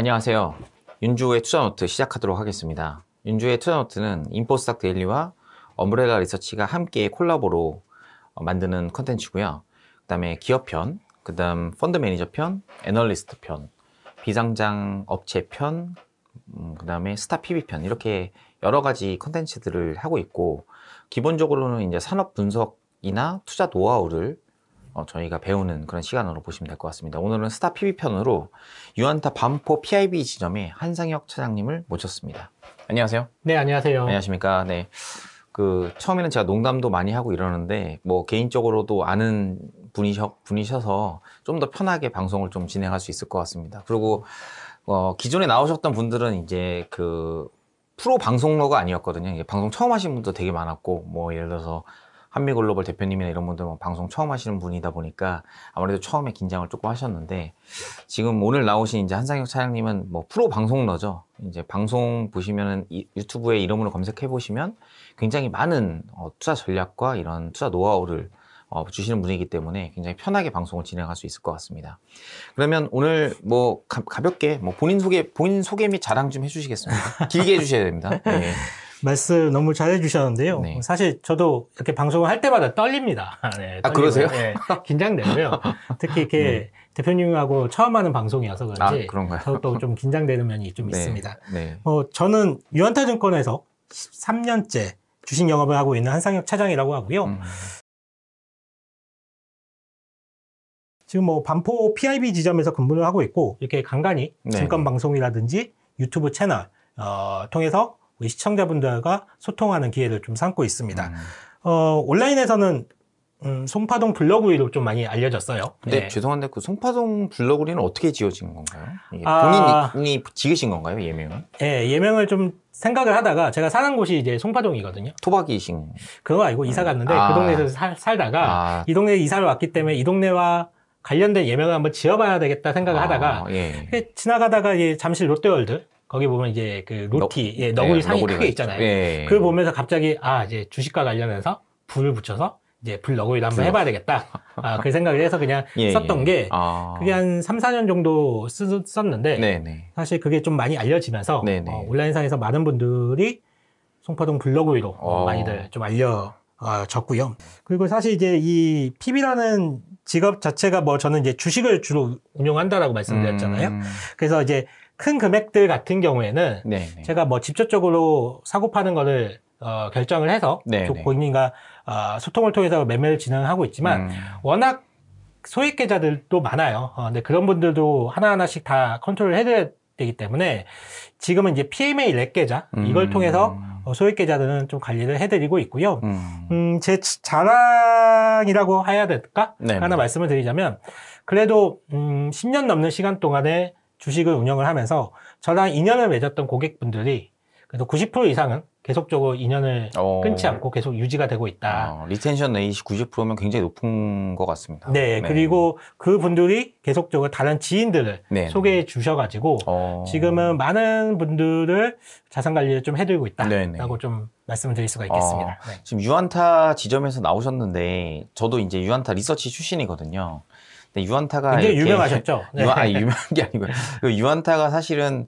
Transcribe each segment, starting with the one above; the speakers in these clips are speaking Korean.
안녕하세요. 윤주의 투자노트 시작하도록 하겠습니다. 윤주의 투자노트는 인포스닥 데일리와 어브레가 리서치가 함께 콜라보로 어, 만드는 컨텐츠고요. 그 다음에 기업편, 그 다음 펀드 매니저 편, 애널리스트 편, 비상장 업체 편, 음, 그 다음에 스타 PB 편 이렇게 여러 가지 컨텐츠들을 하고 있고 기본적으로는 이제 산업 분석이나 투자 노하우를 어, 저희가 배우는 그런 시간으로 보시면 될 것 같습니다. 오늘은 스타 PB편으로 유안타 반포 PIB 지점에 한상혁 차장님을 모셨습니다. 안녕하세요. 네, 안녕하세요. 안녕하십니까. 네. 그 처음에는 제가 농담도 많이 하고 이러는데 뭐 개인적으로도 아는 분이셔 분이셔서 좀 더 편하게 방송을 좀 진행할 수 있을 것 같습니다. 그리고 어, 기존에 나오셨던 분들은 이제 그 프로 방송러가 아니었거든요. 방송 처음 하신 분도 되게 많았고, 뭐, 예를 들어서 한미글로벌 대표님이나 이런 분들은 뭐 방송 처음 하시는 분이다 보니까 아무래도 처음에 긴장을 조금 하셨는데 지금 오늘 나오신 이제 한상혁 차장님은 뭐 프로 방송러죠. 이제 방송 보시면은 유튜브에 이름으로 검색해 보시면 굉장히 많은 어, 투자 전략과 이런 투자 노하우를 어, 주시는 분이기 때문에 굉장히 편하게 방송을 진행할 수 있을 것 같습니다. 그러면 오늘 뭐 가, 볍게뭐 본인 소개 본인 소개 및 자랑 좀 해주시겠습니까? 길게 해주셔야 됩니다. 네. 말씀 너무 잘해주셨는데요. 네. 사실 저도 이렇게 방송을 할 때마다 떨립니다. 네, 아, 그러세요? 네, 긴장되고요. 특히 이렇게 네. 대표님하고 처음 하는 방송이어서 그런지 아, 저도 좀 긴장되는 면이 좀 네, 있습니다. 네. 어, 저는 유한타증권에서 13년째 주식 영업을 하고 있는 한상혁 차장이라고 하고요. 음. 지금 뭐 반포 PIB 지점에서 근무를 하고 있고 이렇게 간간히 증권 방송이라든지 유튜브 채널 어, 통해서 우리 시청자분들과 소통하는 기회를 좀 삼고 있습니다. 음. 어, 온라인에서는 음, 송파동 블러구리로 좀 많이 알려졌어요. 근데 네. 죄송한데 그 송파동 블러구리는 어떻게 지어진 건가요? 아. 본인이 지으신 건가요 예명을? 네 예, 예명을 좀 생각을 하다가 제가 사는 곳이 이제 송파동이거든요. 토박이신 그거 알고 이사 음. 갔는데 아... 그 동네에서 살, 살다가 아... 이 동네에 이사를 왔기 때문에 이 동네와 관련된 예명을 한번 지어봐야 되겠다 생각을 아, 하다가 예. 지나가다가 잠실 롯데월드 거기 보면 이제 그루티 너, 예, 네, 너구리 네, 상이 크게 있잖아요. 예, 그걸 보면서 갑자기 아 이제 주식과 관련해서 불을 붙여서 이제 불 너구리를 한번 해봐야 되겠다. 아, 그 생각을 해서 그냥 예, 예, 썼던 게 아... 그게 한 3, 4년 정도 쓰, 썼는데 네네. 네. 사실 그게 좀 많이 알려지면서 네, 어, 온라인상에서 많은 분들이 송파동 블러구이로 어... 많이들 좀 알려졌고요. 어, 그리고 사실 이제 이 PB라는 직업 자체가 뭐 저는 이제 주식을 주로 운영한다라고 말씀드렸잖아요. 음... 그래서 이제 큰 금액들 같은 경우에는 네네. 네. 제가 뭐 직접적으로 사고 파는 거를 어, 결정을 해서 네, 네. 본인과 어, 소통을 통해서 매매를 진행하고 있지만 음. 워낙 소액계좌들도 많아요. 어, 근데 그런 분들도 하나하나씩 다 컨트롤 을해드야 되기 때문에 지금은 이제 PMA 렉 계좌 음. 이걸 통해서 어, 소액 계좌들은 좀 관리를 해드리고 있고요. 음, 음제 자랑이라고 해야 될까? 네네. 하나 말씀을 드리자면 그래도 음, 10년 넘는 시간 동안에 주식을 운영을 하면서 저랑 인연을 맺었던 고객분들이 그래도 90% 이상은 계속적으로 인연을 오. 어, 끊지 예. 않고 계속 유지가 되고 있다. 아, 리텐션 레이시 90%면 굉장히 높은 것 같습니다. 네, 네. 그리고 그 분들이 계속적으로 다른 지인들을 네. 네. 소개해 주셔가지고 오. 어. 지금은 많은 분들을 자산 관리를 좀 해드리고 있다라고 네, 네. 좀 말씀을 드릴 수가 있겠습니다. 아, 네. 지금 유한타 지점에서 나오셨는데 저도 이제 유한타 리서치 출신이거든요. 근데 유한타가 굉장 유명하셨죠. 네. 유한, 아니, 유명한 게 아니고요. 그 유한타가 사실은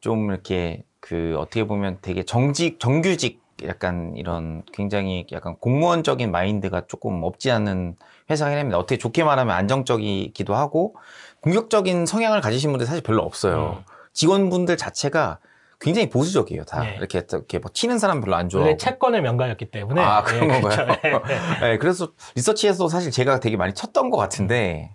좀 이렇게 그 어떻게 보면 되게 정직 정규직 약간 이런 굉장히 약간 공무원적인 마인드가 조금 없지 않은 회사긴 합니다. 어떻게 좋게 말하면 안정적이기도 하고 공격적인 성향을 가지신 분들 사실 별로 없어요. 음. 직원분들 자체가 굉장히 보수적이에요, 다. 네. 이렇게, 이렇게 뭐 튀는 사람 별로 안 좋아하고. 채권의 명가였기 때문에. 아, 그런 네, 그렇죠. 건가요? 네. 네, 그래서 리서치에서 사실 제가 되게 많이 쳤던 것 같은데,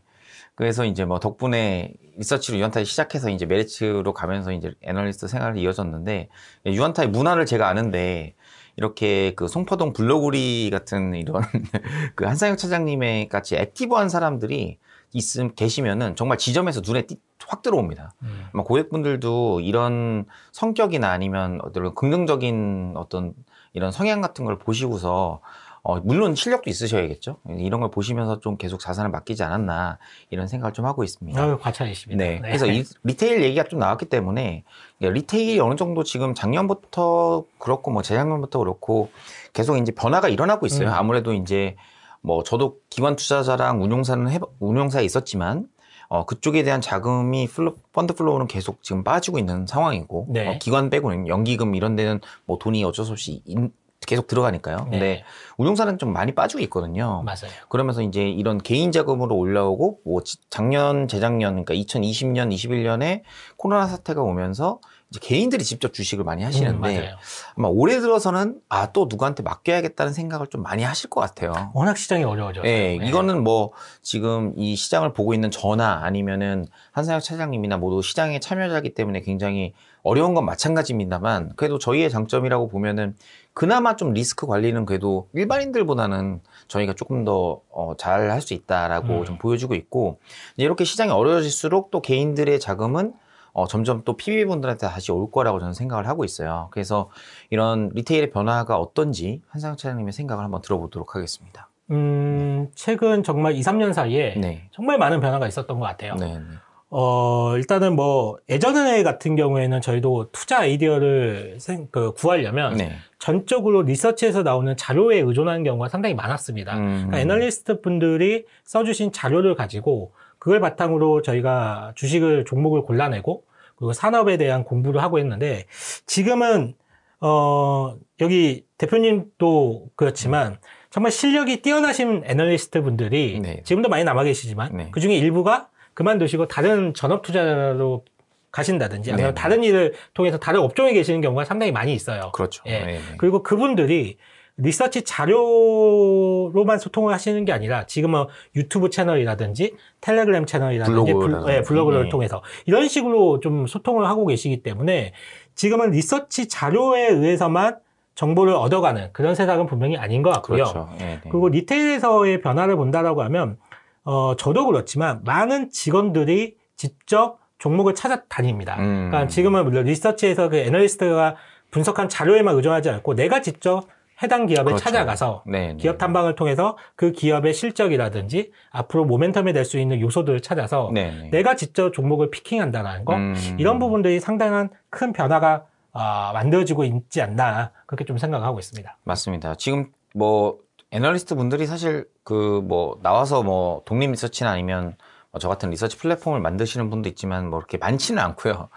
그래서 이제 뭐 덕분에 리서치로 유한타이 시작해서 이제 메리츠로 가면서 이제 애널리스트 생활을 이어졌는데, 예, 유한타이 문화를 제가 아는데, 이렇게 그 송파동 블러구리 같은 이런 그 한상혁 차장님의 같이 액티브한 사람들이 있음 계시면은 정말 지점에서 눈에 띄, 확 들어옵니다. 음. 아마 고객분들도 이런 성격이나 아니면 어떤 긍정적인 어떤 이런 성향 같은 걸 보시고서 어, 물론 실력도 있으셔야겠죠. 이런 걸 보시면서 좀 계속 자산을 맡기지 않았나 이런 생각을 좀 하고 있습니다. 어, 과찬이십니다. 네. 네. 그래서 이, 리테일 얘기가 좀 나왔기 때문에 그러니까 리테일이 어느 정도 지금 작년부터 그렇고 뭐 재작년부터 그렇고 계속 이제 변화가 일어나고 있어요. 음. 아무래도 이제 뭐 저도 기관 투자자랑 운용사는 해, 운용사에 있었지만 어, 그쪽에 대한 자금이 플로, 펀드 플로우는 계속 지금 빠지고 있는 상황이고 어, 네. 어, 기관 빼고는 연기금 이런 데는 뭐 돈이 어쩔 수 없이 인, 계속 들어가니까요. 네. 근데 네. 운용사는 좀 많이 빠지고 있거든요. 맞아요. 그러면서 이제 이런 개인 자금으로 올라오고 뭐 작년 재작년 그러니까 2020년 21년에 코로나 사태가 오면서 개인들이 직접 주식을 많이 하시는데 음, 아마 올해 들어서는 아 또 누구한테 맡겨야겠다는 생각을 좀 많이 하실 것 같아요. 워낙 시장이 어려워져. 예, 네. 이거는 뭐 지금 이 시장을 보고 있는 저나 아니면은 한상혁 차장님이나 모두 시장에 참여자기 때문에 굉장히 어려운 건 마찬가지입니다만 그래도 저희의 장점이라고 보면은 그나마 좀 리스크 관리는 그래도 일반인들보다는 저희가 조금 더잘 할수 어, 있다라고 음. 좀 보여주고 있고 이렇게 시장이 어려워질수록 또 개인들의 자금은 어, 점점 또 PB분들한테 다시 올 거라고 저는 생각을 하고 있어요. 그래서 이런 리테일의 변화가 어떤지 한상 차장님의 생각을 한번 들어보도록 하겠습니다. 음, 최근 정말 2, 3년 사이에 네. 정말 많은 변화가 있었던 것 같아요. 네, 네. 어, 일단은 뭐, 예전에 같은 경우에는 저희도 투자 아이디어를 생, 그, 구하려면 네. 전적으로 리서치에서 나오는 자료에 의존하는 경우가 상당히 많았습니다. 음. 그러니까 애널리스트 분들이 써주신 자료를 가지고 그걸 바탕으로 저희가 주식을 종목을 골라내고 그리고 산업에 대한 공부를 하고 있는데 지금은 어 여기 대표님도 그렇지만 정말 실력이 뛰어나신 애널리스트 분들이 네. 지금도 많이 남아 계시지만 네. 그 중에 일부가 그만두시고 다른 전업 투자로 자 가신다든지 아니면 네. 다른 일을 통해서 다른 업종에 계시는 경우가 상당히 많이 있어요. 그렇죠. 예. 네, 네. 그리고 그분들이 리서치 자료로만 소통을 하시는 게 아니라 지금은 유튜브 채널이라든지 텔레그램 채널이라든지 블로그를, 블, 예, 블로그를 네. 통해서 이런 식으로 좀 소통을 하고 계시기 때문에 지금은 리서치 자료에 의해서만 정보를 얻어가는 그런 세상은 분명히 아닌 것 같고요. 그렇죠. 예, 네. 그리고 리테일에서의 변화를 본다라고 하면 어, 저도 그렇지만 많은 직원들이 직접 종목을 찾아다닙니다. 음. 그러니까 지금은 물론 리서치에서 그 애널리스트가 분석한 자료에만 의존하지 않고 내가 직접 해당 기업에 그렇죠. 찾아가서 네, 네 기업 탐방을 통해서 그 기업의 실적이라든지 앞으로 모멘텀이 될 수 있는 요소들을 찾아서 네네. 네. 내가 직접 종목을 피킹한다는 거 음... 이런 부분들이 상당한 큰 변화가 어, 만들어지고 있지 않나 그렇게 좀 생각하고 있습니다. 맞습니다. 지금 뭐 애널리스트 분들이 사실 그 뭐 나와서 뭐 독립 리서치나 아니면 뭐 저 같은 리서치 플랫폼을 만드시는 분도 있지만 뭐 그렇게 많지는 않고요.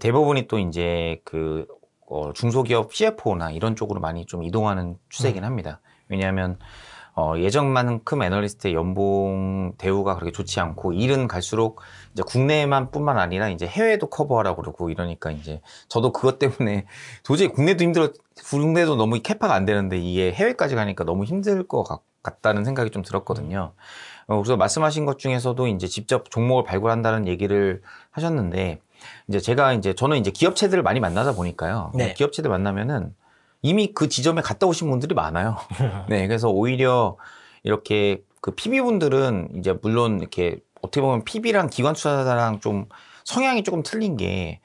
대부분이 또 이제 그 어, 중소기업 CFO나 이런 쪽으로 많이 좀 이동하는 추세이긴 음. 합니다. 왜냐하면 어, 예전만큼 애널리스트의 연봉 대우가 그렇게 좋지 않고 일은 갈수록 이제 국내만 뿐만 아니라 이제 해외도 커버하라고 그러고 이러니까 이제 저도 그것 때문에 도저히 국내도 힘들어 국내도 너무 캐파가 안 되는데 이게 해외까지 가니까 너무 힘들 것 같, 다는 생각이 좀 들었거든요. 음. 어, 그래서 말씀하신 것 중에서도 이제 직접 종목을 발굴한다는 얘기를 하셨는데 이제 제가 이제 저는 이제 기업체들을 많이 만나다 보니까요. 네. 네 기업체들 만나면은 이미 그 지점에 갔다 오신 분들이 많아요. 네, 그래서 오히려 이렇게 그 PB 분들은 이제 물론 이렇게 어떻게 보면 PB랑 기관 투자자랑 좀 성향이 조금 틀린 게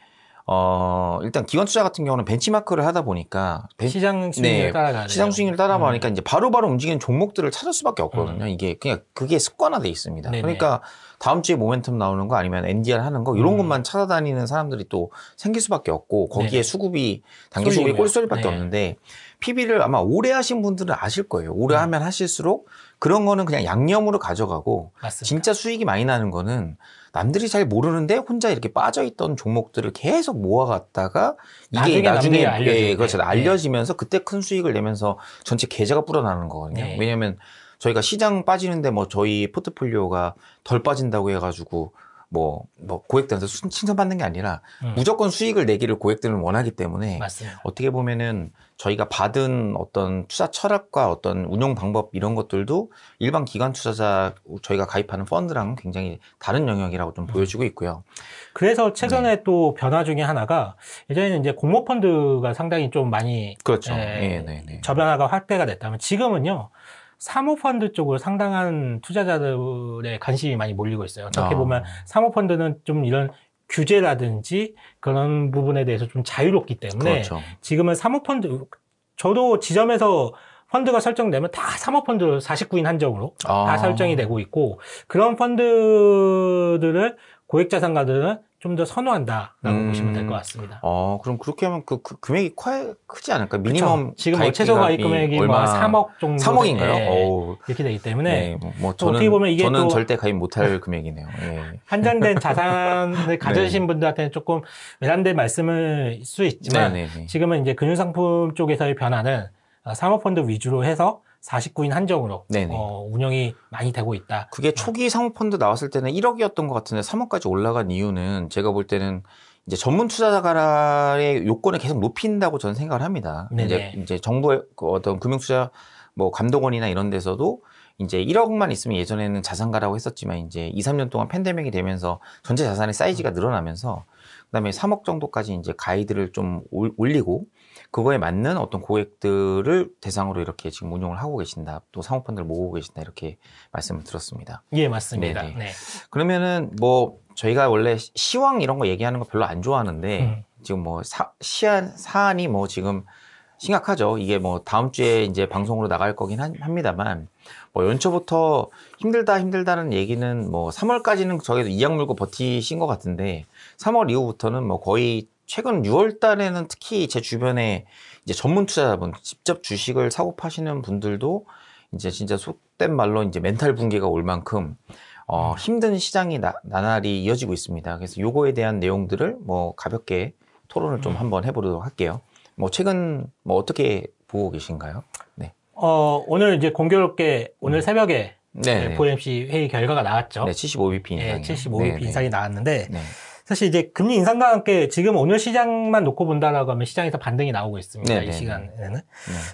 어, 일단 기관 투자 같은 경우는 벤치마크를 하다 보니까 벤... 시장 수익을 네, 따라가는 시장 수익률 따라가니까 음. 이제 바로바로 움직이는 종목들을 찾을 수밖에 없거든요. 음. 이게 그냥 그게 습관화돼 있습니다. 네네. 그러니까 다음 주에 모멘텀 나오는 거 아니면 NDR 하는 거 이런 음. 것만 찾아다니는 사람들이 또 생길 수밖에 없고 거기에 네네. 수급이 단기 수급이 꼴소리밖에 네. 없는데 PB를 아마 오래 하신 분들은 아실 거예요. 오래 음. 하면 하실수록 그런 거는 그냥 양념으로 가져가고 맞습니다. 진짜 수익이 많이 나는 거는 남들이 잘 모르는데 혼자 이렇게 빠져 있던 종목들을 계속 모아갔다가 이게 나중에, 나중에 예, 그렇죠. 네. 알려지면서 그때 큰 수익을 내면서 전체 계좌가 불어나는 거거든요. 네. 왜냐하면 저희가 시장 빠지는데 뭐 저희 포트폴리오가 덜 빠진다고 해가지고 뭐, 뭐 고객들한테 순, 칭찬받는 게 아니라 음. 무조건 수익을 내기를 고객들은 원하기 때문에 맞습니다. 어떻게 보면은 저희가 받은 어떤 투자 철학과 어떤 운영 방법 이런 것들도 일반 기관 투자자 저희가 가입하는 펀드랑 굉장히 다른 영역이라고 좀 음. 보여지고 있고요. 그래서 최근에 네. 또 변화 중에 하나가 예전에는 이제 공모 펀드가 상당히 좀 많이 그렇죠. 예, 예, 네, 네, 저변화가 확대가 됐다면 지금은요 사모펀드 쪽으로 상당한 투자자들의 관심이 많이 몰리고 있어요. 어떻게 아. 보면 사모펀드는 좀 이런 규제라든지 그런 부분에 대해서 좀 자유롭기 때문에 그렇죠. 지금은 사모펀드 저도 지점에서 펀드가 설정되면 다 사모펀드로 49인 한정으로 아. 다 설정이 되고 있고 그런 펀드들을 고액자산가들은 좀더 선호한다라고 음. 보시면 될 것 같습니다. 어, 그럼 그렇게 하면 그, 그 금액이 커, 크지 않을까? 미니멈 그쵸. 지금 뭐 최소 가입 금액이 뭐 얼마... 뭐 3억 정도 3억인가요? 네, 이렇게 되기 때문에 네, 뭐, 뭐 저는, 어떻게 보면 이게 저는 절대 가입 못할 금액이네요. 네. 한정된 자산을 네. 가져주신 분들한테는 조금 외람된 말씀일 수 있지만 네, 네, 지금은 이제 금융상품 쪽에서의 변화는 어, 사모펀드 위주로 해서 49인 한정으로 어, 운영이 많이 되고 있다. 그게 네. 초기 상호펀드 나왔을 때는 1억이었던 것 같은데 3억까지 올라간 이유는 제가 볼 때는 이제 전문 투자자의 요건을 계속 높인다고 저는 생각을 합니다. 네 이제, 이제 정부의 그 어떤 금융투자 뭐 감독원이나 이런 데서도 이제 1억만 있으면 예전에는 자산가라고 했었지만 이제 2, 3년 동안 팬데믹이 되면서 전체 자산의 사이즈가 늘어나면서 그다음에 3억 정도까지 이제 가이드를 좀 올리고 그거에 맞는 어떤 고객들을 대상으로 이렇게 지금 운영을 하고 계신다. 또 사모펀드를 모으고 계신다. 이렇게 말씀을 들었습니다. 예, 맞습니다. 네네. 네. 그러면은 뭐 저희가 원래 시황 이런 거 얘기하는 거 별로 안 좋아하는데 음. 지금 뭐 사, 시한 사안이 뭐 지금 심각하죠. 이게 뭐 다음 주에 이제 방송으로 나갈 거긴 한, 합니다만 뭐 연초부터 힘들다 힘들다는 얘기는 뭐 3월까지는 저기서 이약 물고 버티신 것 같은데 3월 이후부터는 뭐 거의 최근 6월 달에는 특히 제 주변에 이제 전문 투자자분 직접 주식을 사고 파시는 분들도 이제 진짜 속된 말로 이제 멘탈 붕괴가 올 만큼 어, 음. 힘든 시장이 나, 나날이 이어지고 있습니다. 그래서 요거에 대한 내용들을 뭐 가볍게 토론을 좀 음. 한번 해보도록 할게요. 뭐 최근 뭐 어떻게 보고 계신가요? 네. 어, 오늘 이제 공교롭게 오늘 음. 새벽에 네, FOMC 네, 네. 회의 결과가 나왔죠. 네, 75bp 인상이. 네, 75bp 인상이 나왔는데 네. 사실 이제 금리 인상과 함께 지금 오늘 시장만 놓고 본다라고 하면 시장에서 반등이 나오고 있습니다. 네네. 이 네, 네. 시간에는. 네.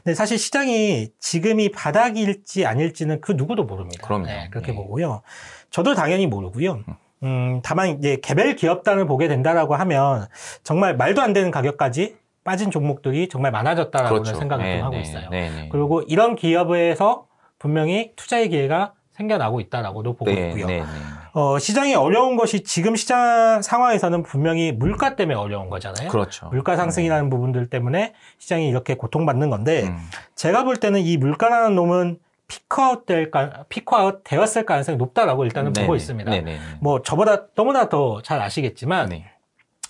근데 사실 시장이 지금이 바닥일지 아닐지는 그 누구도 모릅니다. 그럼요. 네, 그렇게 네. 보고요. 저도 당연히 모르고요. 음, 음 다만 이제 개별 기업단을 보게 된다라고 하면 정말 말도 안 되는 가격까지 빠진 종목들이 정말 많아졌다라고 그렇죠. 생각을 네, 좀 하고 네. 있어요. 그리고 이런 기업에서 분명히 투자의 기회가 생겨나고 있다라고도 보고 있고요. 어, 시장이 어려운 것이 지금 시장 상황에서는 분명히 물가 때문에 어려운 거잖아요. 그렇죠. 물가 상승이라는 네. 부분들 때문에 시장이 이렇게 고통받는 건데 음. 제가 볼 때는 이 물가라는 놈은 피크아웃 될까 피크아웃 되었을 가능성이 높다라고 일단은 음. 네네. 보고 있습니다. 네네. 뭐 저보다 너무나 더 잘 아시겠지만 네.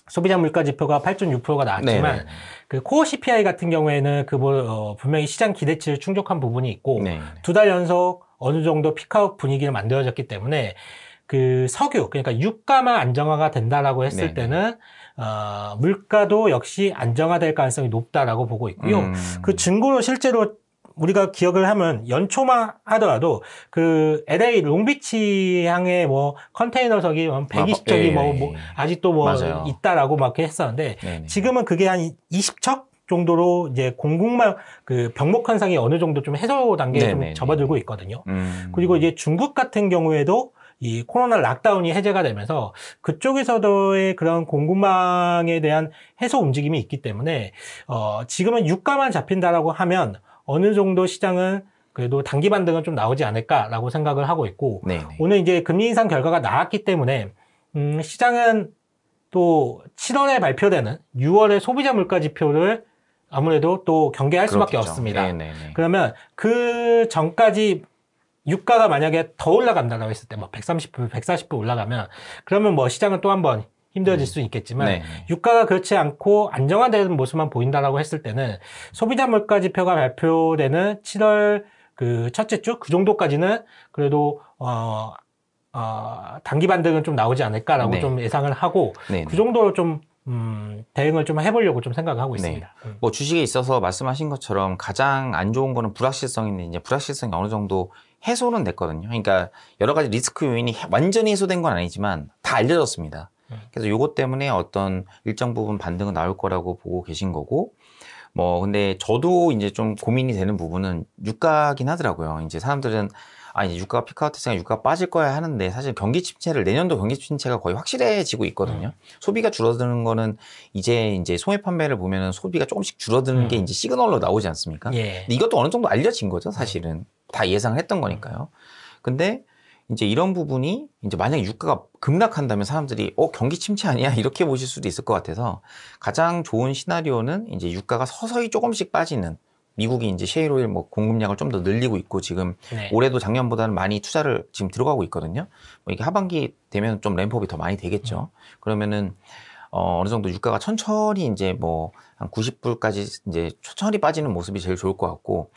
소비자 물가 지표가 8.6%가 나왔지만 네네. 그 코어 CPI 같은 경우에는 그 뭐, 어, 분명히 시장 기대치를 충족한 부분이 있고 두 달 연속 어느 정도 피크아웃 분위기를 만들어졌기 때문에 그 석유 그러니까 유가만 안정화가 된다라고 했을 네 때는 어, 물가도 역시 안정화될 가능성이 높다라고 보고 있고요. 음. 그 증거로 실제로 우리가 기억을 하면 연초만 하더라도 그 LA 롱비치 향의 뭐 컨테이너석이 120척이 뭐, 아, 뭐, 예, 뭐 예, 예. 아직도 뭐 맞아요. 있다라고 막 했었는데 네네. 지금은 그게 한 20척 정도로 이제 공공망그 병목 현상이 어느 정도 좀 해소 단계에 좀 접어들고 있거든요. 음. 그리고 이제 중국 같은 경우에도 이 코로나 락다운이 해제가 되면서 그쪽에서도의 그런 공급망에 대한 해소 움직임이 있기 때문에 어, 지금은 유가만 잡힌다라고 하면 어느 정도 시장은 그래도 단기 반등은 좀 나오지 않을까라고 생각을 하고 있고 네네. 네. 오늘 이제 금리 인상 결과가 나왔기 때문에 음, 시장은 또 7월에 발표되는 6월의 소비자 물가 지표를 아무래도 또 경계할 수밖에 그렇겠죠. 없습니다. 네네네. 네, 네. 그러면 그 전까지 유가가 만약에 더 올라간다고 했을 때 뭐 130불, 140불 올라가면 그러면 뭐 시장은 또 한 번 힘들어질 음. 수 있겠지만 네. 유가가 그렇지 않고 안정화되는 모습만 보인다라고 했을 때는 소비자 물가 지표가 발표되는 7월 그 첫째 주 그 정도까지는 그래도 어, 어 단기 반등은 좀 나오지 않을까라고 네. 좀 예상을 하고 네. 네. 그 정도로 좀 음, 대응을 좀 해보려고 좀 생각을 하고 네. 있습니다. 네. 뭐 주식에 있어서 말씀하신 것처럼 가장 안 좋은 거는 불확실성인데 이제 불확실성이 어느 정도 해소는 됐거든요. 그러니까 여러 가지 리스크 요인이 완전히 해소된 건 아니지만 다 알려졌습니다. 음. 그래서 요것 때문에 어떤 일정 부분 반등은 나올 거라고 보고 계신 거고 뭐 근데 저도 이제 좀 고민이 되는 부분은 유가긴 하더라고요. 이제 사람들은 아 이제 유가가 피크아웃했으니까 유가가 빠질 거야 하는데 사실 경기 침체를 내년도 경기 침체가 거의 확실해지고 있거든요. 음. 소비가 줄어드는 거는 이제 이제 소매 판매를 보면은 소비가 조금씩 줄어드는 음. 게 이제 시그널로 나오지 않습니까? 예. 근데 이것도 어느 정도 알려진 거죠, 사실은. 음. 다예상 했던 거니까요. 근데 이제 이런 부분이 이제 만약에 유가가 급락한다면 사람들이 어 경기 침체 아니야 이렇게 보실 수도 있을 것 같아서 가장 좋은 시나리오는 이제 유가가 서서히 조금씩 빠지는 미국이 이제 셰일 오일 뭐 공급량을 좀 더 늘리고 있고 지금 네. 올해도 작년보다는 많이 투자를 지금 들어가고 있거든요. 뭐 이게 하반기 되면 좀 램프업이 더 많이 되겠죠. 음. 그러면은 어, 어느 정도 유가가 천천히 이제 뭐한 90불까지 이제 천천히 빠지는 모습이 제일 좋을 것 같고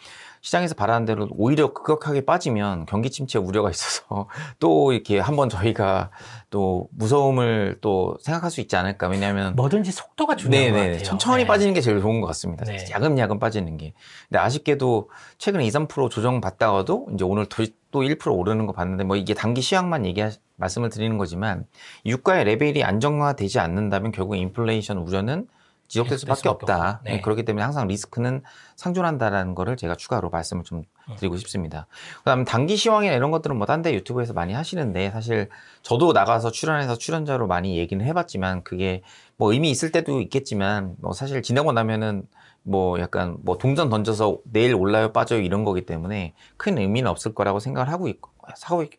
시장에서 바라는 대로 오히려 급격하게 빠지면 경기 침체 우려가 있어서 또 이렇게 한번 저희가 또 무서움을 또 생각할 수 있지 않을까 왜냐하면 뭐든지 속도가 중요한 네것 네. 같아요. 천천히 네. 빠지는 게 제일 좋은 것 같습니다. 네. 야금야금 빠지는 게. 근데 아쉽게도 최근에 2, 3% 조정 받다가도 이제 오늘 또 1% 오르는 거 봤는데 뭐 이게 단기 시황만 얘기 말씀을 드리는 거지만 유가의 레벨이 안정화되지 않는다면 결국 인플레이션 우려는 지속될 수밖에 없다. 네, 네. 그렇기 때문에 항상 리스크는 상존한다라는 거를 제가 추가로 말씀을 좀 음. 드리고 음. 싶습니다. 그다음 단기 시황이나 이런 것들은 뭐 딴 데 유튜브에서 많이 하시는데 사실 저도 나가서 출연해서 출연자로 많이 얘기는 해봤지만 그게 뭐 의미 있을 때도 있겠지만 뭐 사실 지나고 나면은 뭐 약간 뭐 동전 던져서 내일 올라요 빠져요 이런 거기 때문에 큰 의미는 없을 거라고 생각을 하고 있고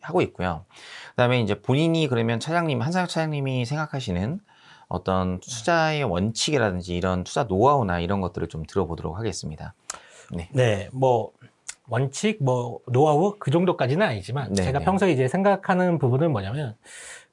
하고, 있고요. 그다음에 이제 본인이 그러면 차장님 한상혁 차장님이 생각하시는 어떤 투자의 원칙이라든지 이런 투자 노하우나 이런 것들을 좀 들어보도록 하겠습니다. 네. 네, 뭐 원칙, 뭐 노하우 그 정도까지는 아니지만 네, 제가 네. 평소에 이제 생각하는 부분은 뭐냐면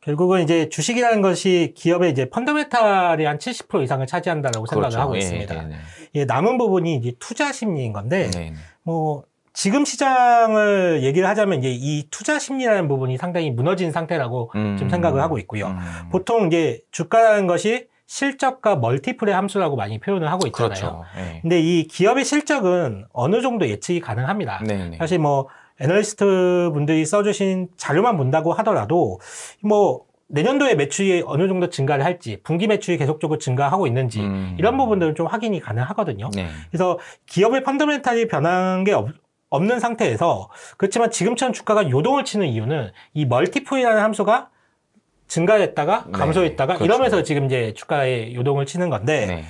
결국은 이제 주식이라는 것이 기업의 이제 펀더멘탈이 한 70% 이상을 차지한다라고 그렇죠. 생각을 하고 예, 있습니다. 예, 네. 예, 남은 부분이 이제 투자 심리인 건데 네, 네. 뭐 지금 시장을 얘기를 하자면 이제 이 투자 심리라는 부분이 상당히 무너진 상태라고 음. 좀 생각을 하고 있고요. 음. 보통 이제 주가라는 것이 실적과 멀티플의 함수라고 많이 표현을 하고 있잖아요. 그렇죠. 네. 근데 이 기업의 실적은 어느 정도 예측이 가능합니다. 네네. 사실 뭐 애널리스트 분들이 써주신 자료만 본다고 하더라도 뭐 내년도에 매출이 어느 정도 증가를 할지, 분기 매출이 계속적으로 증가하고 있는지, 음. 이런 부분들은 좀 확인이 가능하거든요. 네. 그래서 기업의 펀더멘탈이 변한 게 없, 없는 상태에서 그렇지만 지금처럼 주가가 요동을 치는 이유는 이 멀티플이라는 함수가 증가했다가 네, 감소했다가 네, 그렇죠. 이러면서 지금 이제 주가에 요동을 치는 건데 네.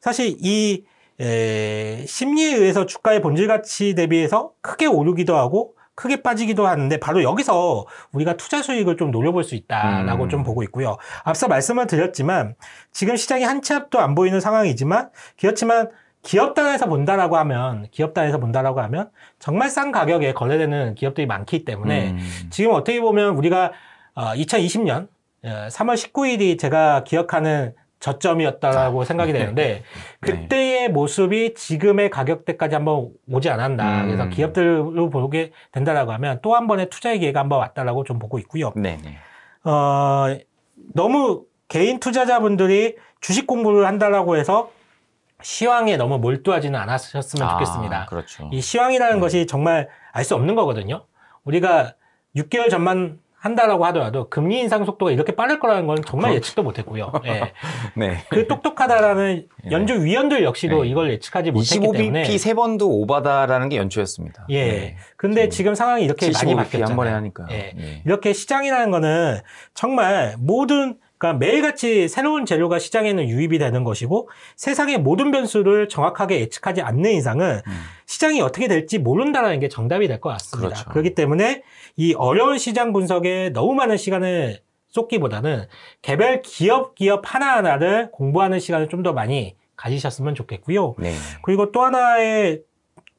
사실 이 에, 심리에 의해서 주가의 본질 가치 대비해서 크게 오르기도 하고 크게 빠지기도 하는데 바로 여기서 우리가 투자 수익을 좀 노려볼 수 있다라고 음. 좀 보고 있고요. 앞서 말씀을 드렸지만 지금 시장이 한 치 앞도 안 보이는 상황이지만 그렇지만 기업 단에서 본다라고 하면 기업 단에서 본다라고 하면 정말 싼 가격에 거래되는 기업들이 많기 때문에 음. 지금 어떻게 보면 우리가 어, 2020년 3월 19일이 제가 기억하는 저점이었다라고 아, 생각이 네. 되는데 그때의 모습이 지금의 가격대까지 한번 오지 않았나 음. 그래서 기업들로 보게 된다라고 하면 또 한 번의 투자의 기회가 한번 왔다라고 좀 보고 있고요. 네. 네. 어, 너무 개인 투자자분들이 주식 공부를 한다라고 해서 시황에 너무 몰두하지는 않았으면 아, 좋겠습니다. 그렇죠. 이 시황이라는 네. 것이 정말 알 수 없는 거거든요. 우리가 6개월 전만 한다라고 하더라도 금리 인상 속도가 이렇게 빠를 거라는 건 정말 그렇죠. 예측도 못했고요. 네. 네. 그 똑똑하다라는 예. 연준 위원들 역시도 네. 이걸 예측하지 못했기 때문에 25bp 세 번도 오바다라는 게 연초였습니다. 예. 네. 근데 지금 상황이 이렇게 많이 바뀌었잖아요. 한 번에 하니까. 예. 네. 이렇게 시장이라는 거는 정말 모든 그러니까 매일같이 새로운 재료가 시장에는 유입이 되는 것이고 세상의 모든 변수를 정확하게 예측하지 않는 이상은 음. 시장이 어떻게 될지 모른다는게 정답이 될 것 같습니다. 그렇죠. 그렇기 때문에 이 어려운 시장 분석에 너무 많은 시간을 쏟기보다는 개별 기업 기업 하나하나를 공부하는 시간을 좀 더 많이 가지셨으면 좋겠고요. 네. 그리고 또 하나의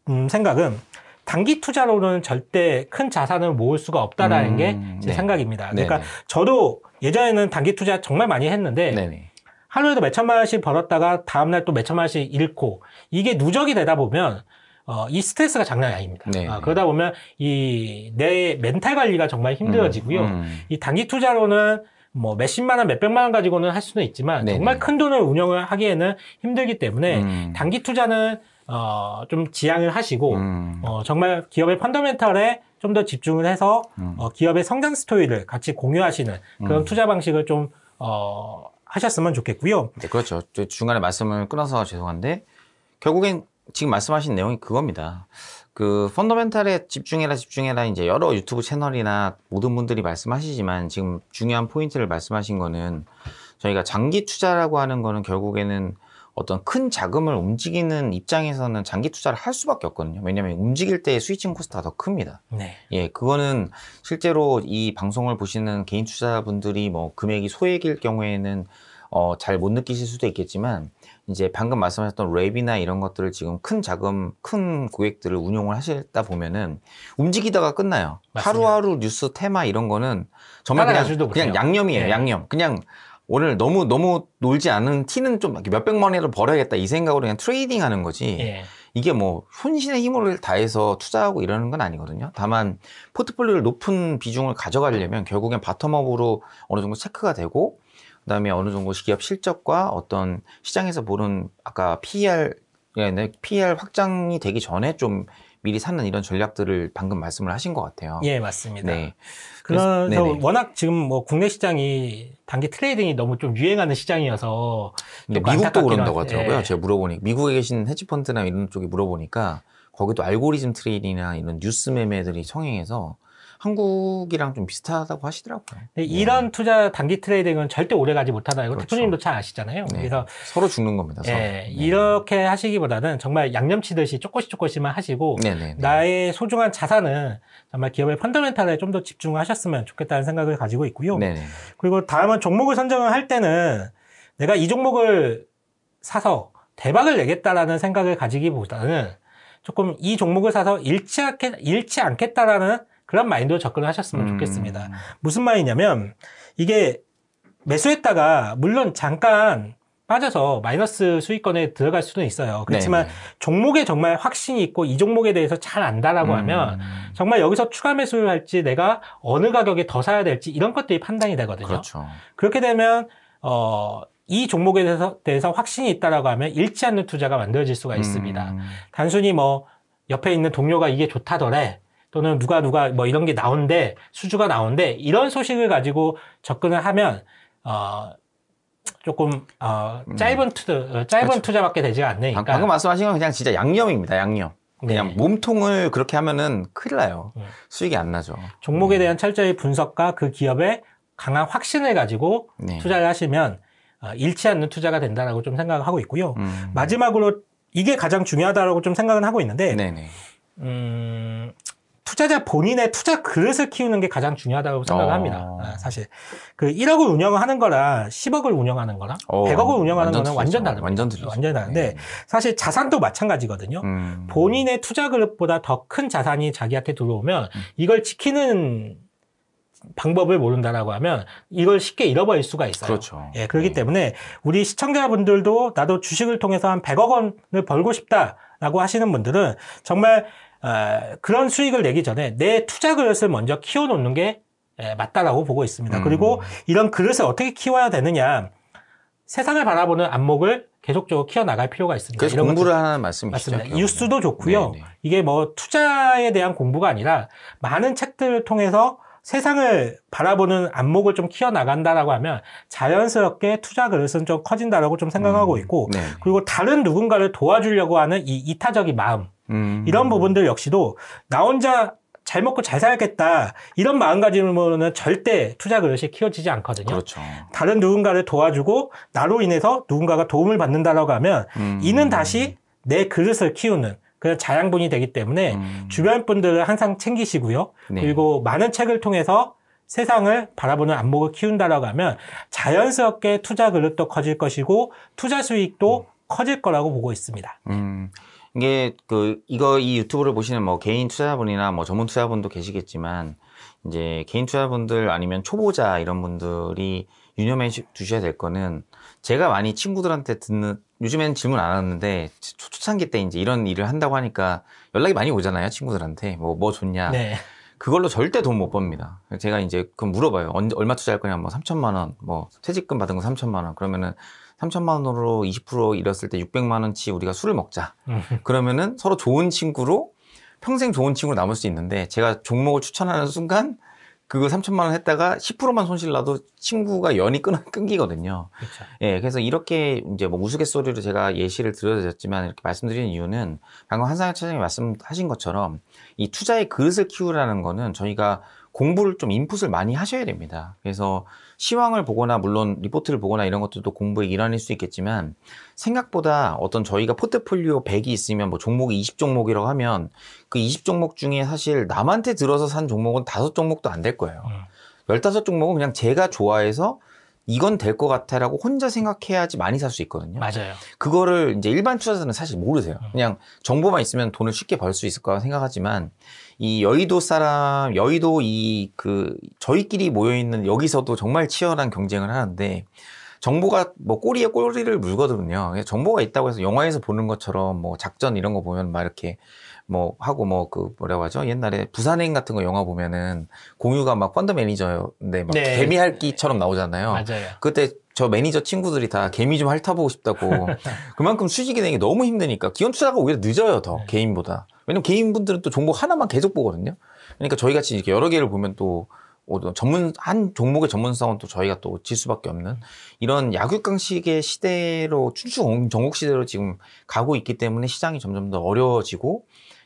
음, 생각은 단기 투자로는 절대 큰 자산을 모을 수가 없다라는 음, 게제 네. 생각입니다. 네, 그러니까 네. 저도 예전에는 단기 투자 정말 많이 했는데 네네. 하루에도 몇천만 원씩 벌었다가 다음날 또 몇천만 원씩 잃고 이게 누적이 되다 보면 어, 이 스트레스가 장난이 아닙니다. 네. 아, 그러다 보면 이 내 멘탈 관리가 정말 힘들어지고요. 음, 음. 이 단기 투자로는 뭐 몇십만 원, 몇백만 원 가지고는 할 수는 있지만 네네. 정말 큰 돈을 운영을 하기에는 힘들기 때문에 음. 단기 투자는 어, 좀 지양을 하시고 음. 어, 정말 기업의 펀더멘털에 좀더 집중을 해서 음. 어, 기업의 성장 스토리를 같이 공유하시는 그런 음. 투자 방식을 좀 어, 하셨으면 좋겠고요. 네, 그렇죠. 중간에 말씀을 끊어서 죄송한데 결국엔 지금 말씀하신 내용이 그겁니다. 그 펀더멘탈에 집중해라 집중해라 이제 여러 유튜브 채널이나 모든 분들이 말씀하시지만 지금 중요한 포인트를 말씀하신 거는 저희가 장기 투자라고 하는 거는 결국에는 어떤 큰 자금을 움직이는 입장에서는 장기 투자를 할 수밖에 없거든요. 왜냐하면 움직일 때 스위칭 코스트가 더 큽니다. 네. 예, 그거는 실제로 이 방송을 보시는 개인 투자분들이 뭐 금액이 소액일 경우에는 어, 잘 못 느끼실 수도 있겠지만 이제 방금 말씀하셨던 랩이나 이런 것들을 지금 큰 자금, 큰 고객들을 운용을 하시다 보면은 움직이다가 끝나요. 맞습니다. 하루하루 뉴스 테마 이런 거는 정말 그냥, 그냥 양념이에요. 네. 양념. 그냥 오늘 너무 너무 놀지 않은 티는 좀 몇백만 원이라도 벌어야겠다 이 생각으로 그냥 트레이딩 하는 거지 예. 이게 뭐 혼신의 힘을 다해서 투자하고 이러는 건 아니거든요 다만 포트폴리오를 높은 비중을 가져가려면 결국엔 바텀업으로 어느 정도 체크가 되고 그다음에 어느 정도 기업 실적과 어떤 시장에서 보는 아까 PER 예, 네, PR 확장이 되기 전에 좀 미리 사는 이런 전략들을 방금 말씀을 하신 것 같아요. 예, 맞습니다. 네. 그래서, 워낙 지금 뭐 국내 시장이 단기 트레이딩이 너무 좀 유행하는 시장이어서 네, 미국도 그런다고 하더라고요. 예. 제가 물어보니 미국에 계신 헤지펀드나 이런 쪽에 물어보니까 거기도 알고리즘 트레이딩이나 이런 뉴스 매매들이 성행해서 한국이랑 좀 비슷하다고 하시더라고요. 네, 이런 투자 단기 트레이딩은 절대 오래 가지 못하다. 이거 그렇죠. 대표님도 잘 아시잖아요. 네, 그래서 서로 죽는 겁니다. 서로. 예, 네, 이렇게 하시기보다는 정말 양념치듯이 조금씩 조금씩만 하시고 네, 네, 네. 나의 소중한 자산은 정말 기업의 펀더멘탈에 좀 더 집중하셨으면 좋겠다는 생각을 가지고 있고요. 그리고 다음은 종목을 선정을 할 때는 내가 이 종목을 사서 대박을 내겠다라는 생각을 가지기보다는 조금 이 종목을 사서 잃지 않겠, 잃지 않겠다라는 그런 마인드로 접근을 하셨으면 음. 좋겠습니다. 무슨 말이냐면 이게 매수했다가 물론 잠깐 빠져서 마이너스 수익권에 들어갈 수는 있어요. 그렇지만 네, 네 종목에 정말 확신이 있고 이 종목에 대해서 잘 안다라고 음. 하면 정말 여기서 추가 매수를 할지 내가 어느 가격에 더 사야 될지 이런 것들이 판단이 되거든요. 그렇죠. 그렇게 되면 어, 이 종목에 대해서, 대해서 확신이 있다라고 하면 잃지 않는 투자가 만들어질 수가 음. 있습니다. 음. 단순히 뭐 옆에 있는 동료가 이게 좋다더래 또는 누가 누가 뭐 이런 게 나온데 수주가 나온데 이런 소식을 가지고 접근을 하면 어 조금 어 짧은 투자 음. 짧은 어, 그렇 투자밖에 되지 않네니까 방금 말씀하신 건 그냥 진짜 양념입니다 양념 그냥 네. 몸통을 그렇게 하면은 큰일 나요 네. 수익이 안 나죠 종목에 음. 대한 철저히 분석과 그 기업의 강한 확신을 가지고 네. 투자를 하시면 어, 잃지 않는 투자가 된다라고 좀 생각을 하고 있고요 음. 마지막으로 이게 가장 중요하다라고 좀 생각은 하고 있는데 음, 투자자 본인의 투자 그릇을 키우는 게 가장 중요하다고 생각합니다. 어. 아, 사실 그 1억을 운영을 하는 거랑 10억을 운영하는 거랑 어. 100억을 운영하는 거는 완전 다릅니 완전 틀리죠. 완전 다른데 네. 사실 자산도 마찬가지거든요. 음. 본인의 투자 그릇보다 더 큰 자산이 자기한테 들어오면 음. 이걸 지키는 방법을 모른다라고 하면 이걸 쉽게 잃어버릴 수가 있어요. 그렇죠. 예, 그렇기 네. 때문에 우리 시청자분들도 나도 주식을 통해서 한 100억 원을 벌고 싶다. 라고 하시는 분들은 정말 어, 그런 수익을 내기 전에 내 투자 그릇을 먼저 키워놓는 게 예, 맞다라고 보고 있습니다. 음. 그리고 이런 그릇을 어떻게 키워야 되느냐. 세상을 바라보는 안목을 계속적으로 키워나갈 필요가 있습니다. 그래서 이런 공부를 하는 말씀이시죠? 맞습니다. 뉴스도 좋고요. 네네. 네. 이게 뭐 투자에 대한 공부가 아니라 많은 책들을 통해서 세상을 바라보는 안목을 좀 키워나간다라고 하면 자연스럽게 투자 그릇은 좀 커진다라고 좀 생각하고 음. 있고 음. 그리고 다른 누군가를 도와주려고 하는 이 이타적인 마음 음. 이런 부분들 역시도 나 혼자 잘 먹고 잘 살겠다 이런 마음가짐으로는 절대 투자 그릇이 키워지지 않거든요. 그렇죠. 다른 누군가를 도와주고 나로 인해서 누군가가 도움을 받는다라고 하면 음. 이는 다시 내 그릇을 키우는 그런 자양분이 되기 때문에 음. 주변 분들을 항상 챙기시고요. 네. 그리고 많은 책을 통해서 세상을 바라보는 안목을 키운다라고 하면 자연스럽게 투자 그릇도 커질 것이고 투자 수익도 음. 커질 거라고 보고 있습니다. 음. 이게 그 이거 이 유튜브를 보시는 뭐 개인 투자자분이나 뭐 전문 투자분도 계시겠지만 이제 개인 투자분들 아니면 초보자 이런 분들이 유념해 두셔야 될 거는 제가 많이 친구들한테 듣는 요즘엔 질문 안 하는데 초, 초창기 때 이제 이런 일을 한다고 하니까 연락이 많이 오잖아요 친구들한테 뭐뭐 뭐 좋냐 네. 그걸로 절대 돈 못 법니다. 제가 이제 그 물어봐요. 언제, 얼마 투자할 거냐? 뭐 3천만 원, 뭐 퇴직금 받은 거 3천만 원. 그러면은 3천만 원으로 20% 잃었을 때 600만 원치 우리가 술을 먹자. 음. 그러면은 서로 좋은 친구로 평생 좋은 친구로 남을 수 있는데 제가 종목을 추천하는 순간 그거 3천만 원 했다가 10%만 손실 나도 친구가 연이 끊, 끊기거든요. 그쵸. 예, 그래서 이렇게 이제 뭐 우스갯소리로 제가 예시를 들어드렸지만 이렇게 말씀드리는 이유는 방금 한상현 차장이 말씀하신 것처럼 이 투자의 그릇을 키우라는 거는 저희가 공부를 좀 인풋을 많이 하셔야 됩니다. 그래서 시황을 보거나 물론 리포트를 보거나 이런 것들도 공부의 일환일 수 있겠지만 생각보다 어떤 저희가 포트폴리오 100이 있으면 뭐 종목이 20종목이라고 하면 그 20종목 중에 사실 남한테 들어서 산 종목은 5 종목도 안 될 거예요. 1 음. 5 종목은 그냥 제가 좋아해서 이건 될 것 같아라고 혼자 생각해야지 많이 살 수 있거든요. 맞아요. 그거를 이제 일반 투자자는 사실 모르세요. 음. 그냥 정보만 있으면 돈을 쉽게 벌 수 있을 거라 고 생각하지만 이 여의도 사람, 여의도 이 그 저희끼리 모여 있는 여기서도 정말 치열한 경쟁을 하는데 정보가 뭐 꼬리에 꼬리를 물거든요. 정보가 있다고 해서 영화에서 보는 것처럼 뭐 작전 이런 거 보면 막 이렇게 뭐 하고 뭐 그 뭐라고 하죠? 옛날에 부산행 같은 거 영화 보면은 공유가 막 펀드 매니저인데 막 네. 개미 할기처럼 나오잖아요. 맞아요. 그때 저 매니저 친구들이 다 개미 좀 핥아보고 싶다고 그만큼 수직 되는 게 너무 힘드니까 기업 투자가 오히려 늦어요 더 네. 개인보다 왜냐면 개인분들은 또 종목 하나만 계속 보거든요 그러니까 저희 같이 이렇게 여러 개를 보면 또 전문 한 종목의 전문성은 또 저희가 또질 수밖에 없는 이런 야육강식의 시대로 춘추 전국 시대로 지금 가고 있기 때문에 시장이 점점 더 어려워지고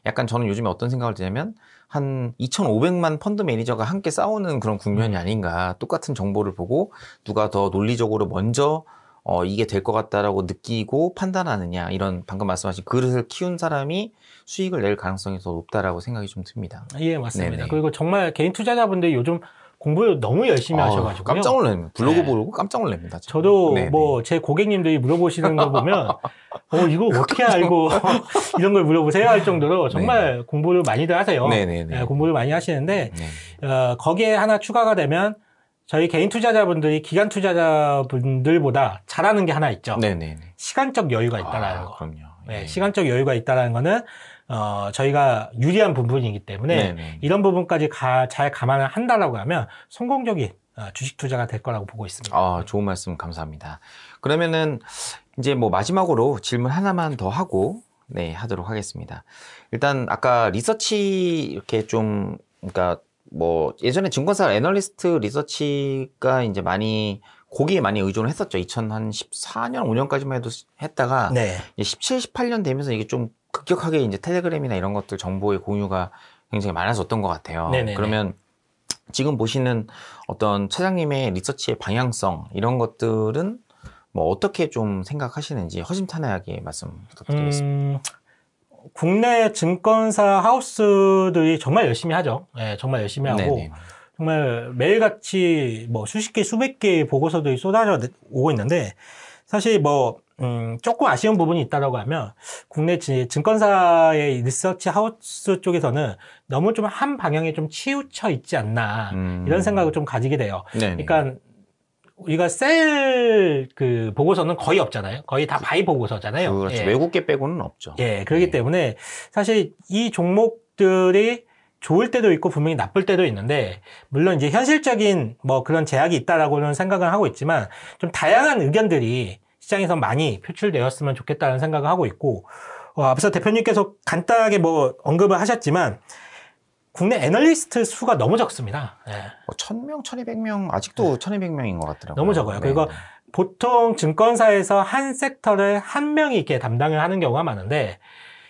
약간 저는 요즘에 어떤 생각을 드냐면 한 2,500만 펀드 매니저가 함께 싸우는 그런 국면이 음. 아닌가. 똑같은 정보를 보고 누가 더 논리적으로 먼저 어, 이게 될 것 같다라고 느끼고 판단하느냐 이런 방금 말씀하신 그릇을 키운 사람이 수익을 낼 가능성이 더 높다라고 생각이 좀 듭니다. 예, 맞습니다. 네네. 그리고 정말 개인 투자자분들 요즘 공부를 너무 열심히 아, 하셔가지고 깜짝 놀랐네요. 블로그 네. 보고 깜짝 놀랍니다. 지금. 저도 네, 네. 뭐제 고객님들이 물어보시는 거 보면 어 이거 어떻게 알고 이런 걸 물어보세요 할 정도로 네. 정말 네. 공부를 많이들 하세요. 네, 공부를 많이 하시는데 어, 거기에 하나 추가가 되면 저희 개인 투자자분들이 기간 투자자분들보다 잘하는 게 하나 있죠. 시간적 여유가 있다라는 아, 거. 그럼요. 예. 시간적 여유가 있다라는 거는 어, 저희가 유리한 부분이기 때문에 네네. 이런 부분까지 가, 잘 감안을 한다라고 하면 성공적인 어, 주식 투자가 될 거라고 보고 있습니다. 아, 좋은 말씀 감사합니다. 그러면은 이제 뭐 마지막으로 질문 하나만 더 하고 네, 하도록 하겠습니다. 일단 아까 리서치 이렇게 좀 그러니까 뭐 예전에 증권사 애널리스트 리서치가 이제 많이 고기에 많이 의존을 했었죠. 2014년, 5년까지만 해도 했다가 네. 17, 18년 되면서 이게 좀 급격하게 이제 텔레그램이나 이런 것들 정보의 공유가 굉장히 많아졌던 것 같아요. 네네네. 그러면 지금 보시는 어떤 차장님의 리서치의 방향성 이런 것들은 뭐 어떻게 좀 생각하시는지 허심탄회하게 말씀 부탁드리겠습니다. 음, 국내 증권사 하우스들이 정말 열심히 하죠. 네, 정말 열심히 하고 네네. 정말 매일같이 뭐 수십 개, 수백 개의 보고서들이 쏟아져 오고 있는데 사실 뭐 음, 조금 아쉬운 부분이 있다라고 하면 국내 증권사의 리서치 하우스 쪽에서는 너무 좀 한 방향에 좀 치우쳐 있지 않나 음. 이런 생각을 좀 가지게 돼요. 네네. 그러니까 우리가 셀그 보고서는 거의 없잖아요. 거의 다 바이 보고서잖아요. 그렇죠. 예. 외국계 빼고는 없죠. 예, 그렇기 네. 때문에 사실 이 종목들이 좋을 때도 있고 분명히 나쁠 때도 있는데 물론 이제 현실적인 뭐 그런 제약이 있다라고는 생각을 하고 있지만 좀 다양한 의견들이 시장에서 많이 표출되었으면 좋겠다는 생각을 하고 있고 어, 앞서 대표님께서 간단하게 뭐 언급을 하셨지만 국내 애널리스트 수가 너무 적습니다. 네. 1000명, 1200명 아직도 네. 예. 1200명인 것 같더라고요. 너무 적어요. 네. 그리고 보통 증권사에서 한 섹터를 한 명이 이렇게 담당을 하는 경우가 많은데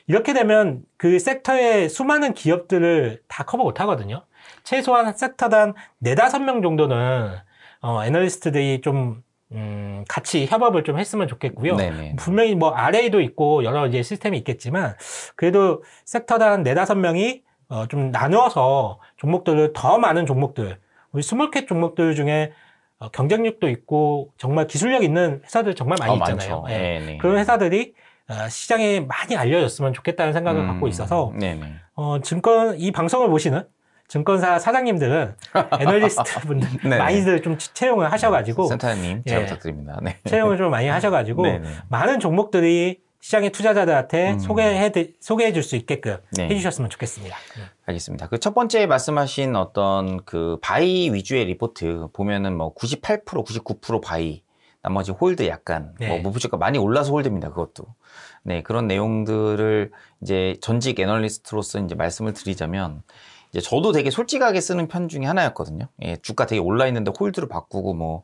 이렇게 되면 그 섹터의 수많은 기업들을 다 커버 못 하거든요. 최소한 섹터당 4, 5명 정도는 어, 애널리스트들이 좀 음, 같이 협업을 좀 했으면 좋겠고요. 네네. 네, 네. 분명히 뭐 RA도 있고 여러 이제 시스템이 있겠지만 그래도 섹터당 네다섯 명이 어, 좀 나누어서 종목들을 더 많은 종목들 우리 스몰캣 종목들 중에 어, 경쟁력도 있고 정말 기술력 있는 회사들 정말 많이 어, 있잖아요. 예. 네, 그런 회사들이 어, 시장에 많이 알려졌으면 좋겠다는 생각을 음, 갖고 있어서 네네. 어, 증권 이 방송을 보시는 증권사 사장님들은 애널리스트 분들 많이들 네. 좀 채용을 하셔가지고 아, 센터님 잘 예, 부탁드립니다. 네. 채용을 좀 많이 하셔가지고 네, 네. 많은 종목들이 시장의 투자자들한테 음. 소개해 소개해 줄 수 있게끔 네. 해주셨으면 좋겠습니다. 알겠습니다. 그 첫 번째 말씀하신 어떤 그 바이 위주의 리포트 보면은 뭐98% 99% 바이 나머지 홀드 약간 뭐 네. 뭐 무표시가 많이 올라서 홀드입니다. 그것도 네 그런 내용들을 이제 전직 애널리스트로서 이제 말씀을 드리자면 저도 되게 솔직하게 쓰는 편 중에 하나였거든요. 예, 주가 되게 올라 있는데 홀드로 바꾸고 뭐